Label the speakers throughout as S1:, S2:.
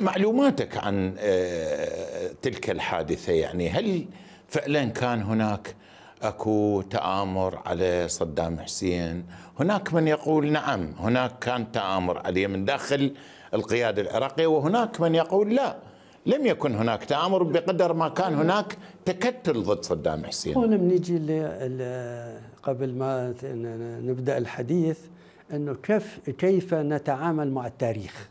S1: معلوماتك عن آه، تلك الحادثه يعني هل فعلا كان هناك اكو تآمر على صدام حسين هناك من يقول نعم هناك كان تآمر عليه من داخل القيادة العراقية وهناك من يقول لا لم يكن هناك تآمر بقدر ما كان هناك تكتل ضد صدام حسين هنا
S2: بنيجي قبل ما نبدأ الحديث أنه كيف, كيف نتعامل مع التاريخ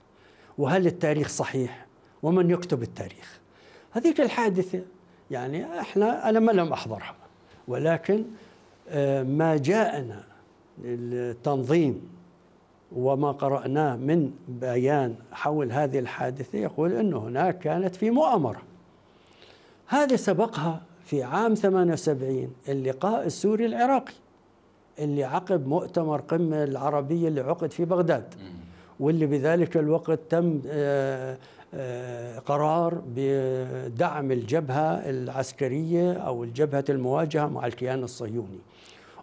S2: وهل التاريخ صحيح ومن يكتب التاريخ هذيك الحادثة يعني احنا أنا ما لم أحضرها ولكن آه، ما جاءنا التنظيم وما قرأناه من بيان حول هذه الحادثة يقول أنه هناك كانت في مؤامرة هذه سبقها في عام 78 اللقاء السوري العراقي اللي عقب مؤتمر قمة العربية اللي عقد في بغداد واللي بذلك الوقت تم آه، آه، قرار بدعم الجبهة العسكرية أو الجبهة المواجهة مع الكيان الصهيوني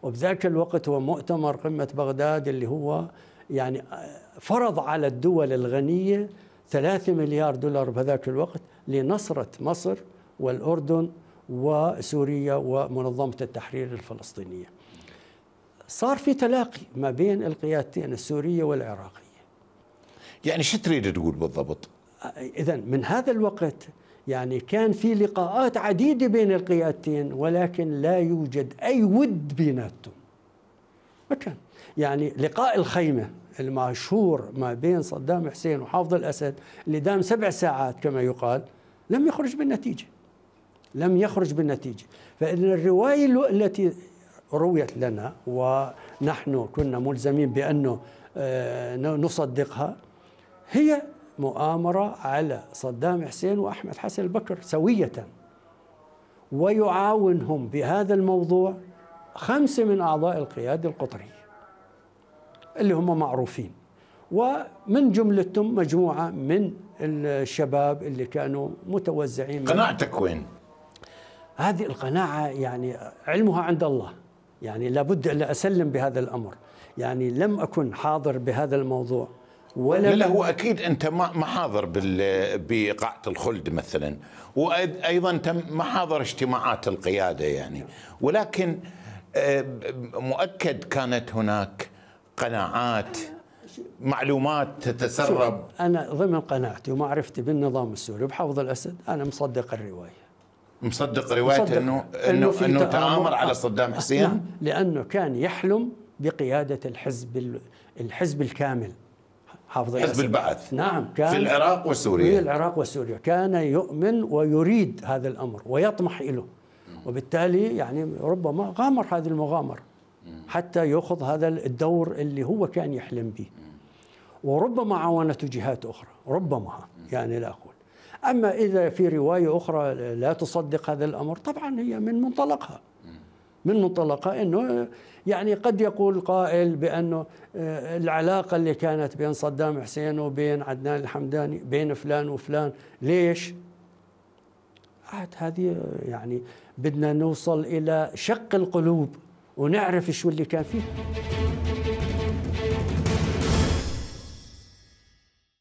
S2: وبذاك الوقت هو مؤتمر قمة بغداد اللي هو يعني آه، فرض على الدول الغنية 3 مليار دولار بهذاك الوقت لنصرة مصر والأردن وسوريا ومنظمة التحرير الفلسطينية صار في تلاقي ما بين القيادتين السورية والعراقية
S1: يعني شو تريد تقول بالضبط
S2: اذا من هذا الوقت يعني كان في لقاءات عديده بين القيادتين ولكن لا يوجد اي ود بيناتهم ما كان يعني لقاء الخيمه المشهور ما بين صدام حسين وحافظ الاسد اللي دام سبع ساعات كما يقال لم يخرج بالنتيجه لم يخرج بالنتيجه فان الروايه التي رويت لنا ونحن كنا ملزمين بانه آه، نصدقها هي مؤامرة على صدام حسين وأحمد حسن البكر سوية ويعاونهم بهذا الموضوع خمسة من أعضاء القيادة القطرية اللي هم معروفين ومن جملتهم مجموعة من الشباب اللي كانوا متوزعين قناعتك وين؟ هذه القناعة يعني علمها عند الله يعني لابد أن أسلم بهذا الأمر يعني لم أكن حاضر بهذا الموضوع ولا لا, لا هو اكيد
S1: انت ما حاضر بقاعه الخلد مثلا وايضا انت ما حاضر اجتماعات القياده يعني ولكن آه، مؤكد كانت هناك قناعات معلومات تتسرب
S2: انا ضمن قناعتي ومعرفتي بالنظام السوري وبحافظ الاسد انا مصدق الروايه
S1: مصدق روايه مصدق انه انه انه تآمر على آه، صدام نعم، حسين نعم
S2: لانه كان يحلم بقياده الحزب الحزب الكامل حافظ حزب البعث نعم كان في العراق وسوريا في العراق وسوريا كان يؤمن ويريد هذا الأمر ويطمح إله وبالتالي يعني ربما غامر هذه المغامرة حتى يأخذ هذا الدور اللي هو كان يحلم به وربما عاونته جهات أخرى ربما يعني لا أقول أما إذا في رواية أخرى لا تصدق هذا الأمر طبعا هي من منطلقها من مطلقة أنه يعني قد يقول قائل بأنه آه، العلاقة اللي كانت بين صدام حسين وبين عدنان الحمداني بين فلان وفلان ليش؟ عاد هذه يعني بدنا نوصل إلى شق القلوب ونعرف شو اللي كان فيه